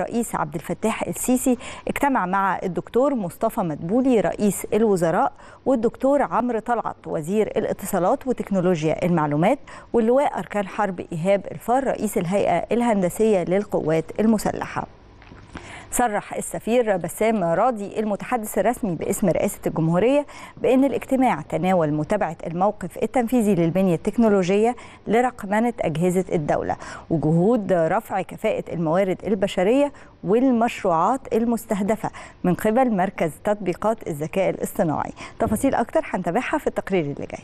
الرئيس عبد الفتاح السيسي اجتمع مع الدكتور مصطفى مدبولي رئيس الوزراء والدكتور عمرو طلعت وزير الاتصالات وتكنولوجيا المعلومات واللواء أركان حرب إيهاب الفار رئيس الهيئة الهندسية للقوات المسلحة صرح السفير بسام راضي المتحدث الرسمي باسم رئاسة الجمهورية بأن الاجتماع تناول متابعة الموقف التنفيذي للبنية التكنولوجية لرقمنة أجهزة الدولة وجهود رفع كفاءة الموارد البشرية والمشروعات المستهدفة من قبل مركز تطبيقات الذكاء الاصطناعي تفاصيل أكتر هنتابعها في التقرير اللي جاي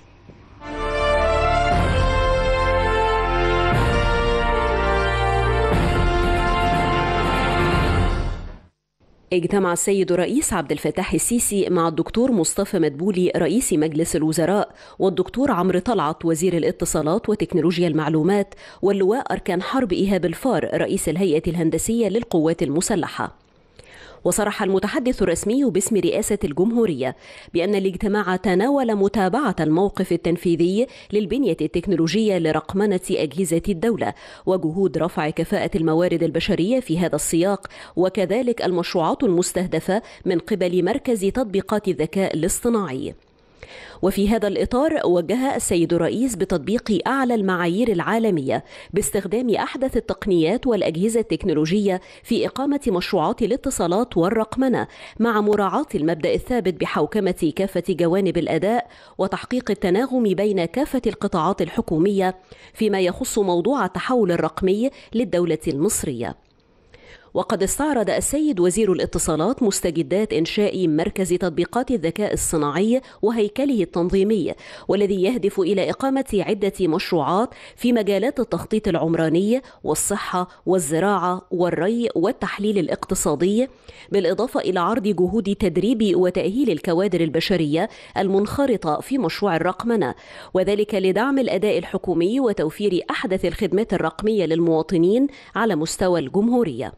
اجتمع السيد الرئيس عبد الفتاح السيسي مع الدكتور مصطفى مدبولي رئيس مجلس الوزراء والدكتور عمرو طلعت وزير الاتصالات وتكنولوجيا المعلومات واللواء أركان حرب إيهاب الفار رئيس الهيئة الهندسية للقوات المسلحة وصرح المتحدث الرسمي باسم رئاسة الجمهورية بأن الاجتماع تناول متابعة الموقف التنفيذي للبنية التكنولوجية لرقمنة أجهزة الدولة وجهود رفع كفاءة الموارد البشرية في هذا السياق وكذلك المشروعات المستهدفة من قبل مركز تطبيقات الذكاء الاصطناعي وفي هذا الإطار وجه السيد الرئيس بتطبيق أعلى المعايير العالمية باستخدام أحدث التقنيات والأجهزة التكنولوجية في إقامة مشروعات الاتصالات والرقمنة مع مراعاة المبدأ الثابت بحوكمة كافة جوانب الأداء وتحقيق التناغم بين كافة القطاعات الحكومية فيما يخص موضوع التحول الرقمي للدولة المصرية وقد استعرض السيد وزير الاتصالات مستجدات إنشاء مركز تطبيقات الذكاء الصناعي وهيكله التنظيمي والذي يهدف إلى إقامة عدة مشروعات في مجالات التخطيط العمراني والصحة والزراعة والري والتحليل الاقتصادي بالإضافة إلى عرض جهود تدريب وتأهيل الكوادر البشرية المنخرطة في مشروع الرقمنة وذلك لدعم الأداء الحكومي وتوفير أحدث الخدمات الرقمية للمواطنين على مستوى الجمهورية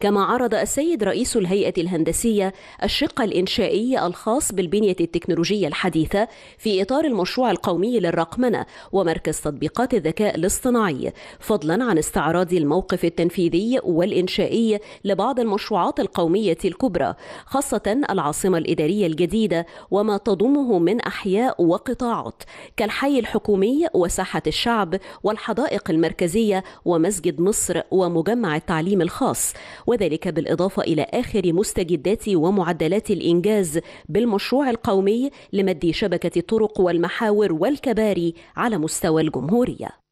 كما عرض السيد رئيس الهيئة الهندسية الشق الإنشائي الخاص بالبنية التكنولوجية الحديثة في إطار المشروع القومي للرقمنة ومركز تطبيقات الذكاء الاصطناعي فضلا عن استعراض الموقف التنفيذي والإنشائي لبعض المشروعات القومية الكبرى خاصة العاصمة الإدارية الجديدة وما تضمه من أحياء وقطاعات كالحي الحكومي وساحة الشعب والحدائق المركزية ومسجد مصر ومجمع التعليم الخاص وذلك بالإضافة إلى آخر مستجدات ومعدلات الإنجاز بالمشروع القومي لمد شبكة الطرق والمحاور والكباري على مستوى الجمهورية